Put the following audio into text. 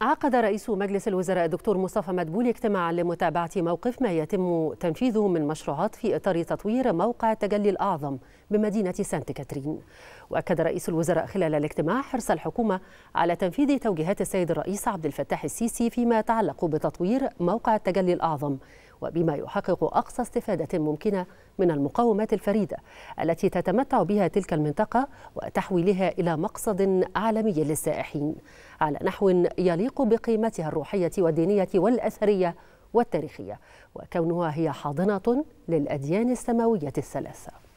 عقد رئيس مجلس الوزراء الدكتور مصطفى مدبول اجتماعا لمتابعة موقف ما يتم تنفيذه من مشروعات في إطار تطوير موقع التجلي الأعظم بمدينة سانت كاترين وأكد رئيس الوزراء خلال الاجتماع حرص الحكومة على تنفيذ توجيهات السيد الرئيس عبد الفتاح السيسي فيما يتعلق بتطوير موقع التجلي الأعظم وبما يحقق أقصى استفادة ممكنة من المقاومات الفريدة التي تتمتع بها تلك المنطقة وتحويلها إلى مقصد عالمي للسائحين على نحو يليق بقيمتها الروحية والدينية والأثرية والتاريخية وكونها هي حاضنة للأديان السماوية الثلاثة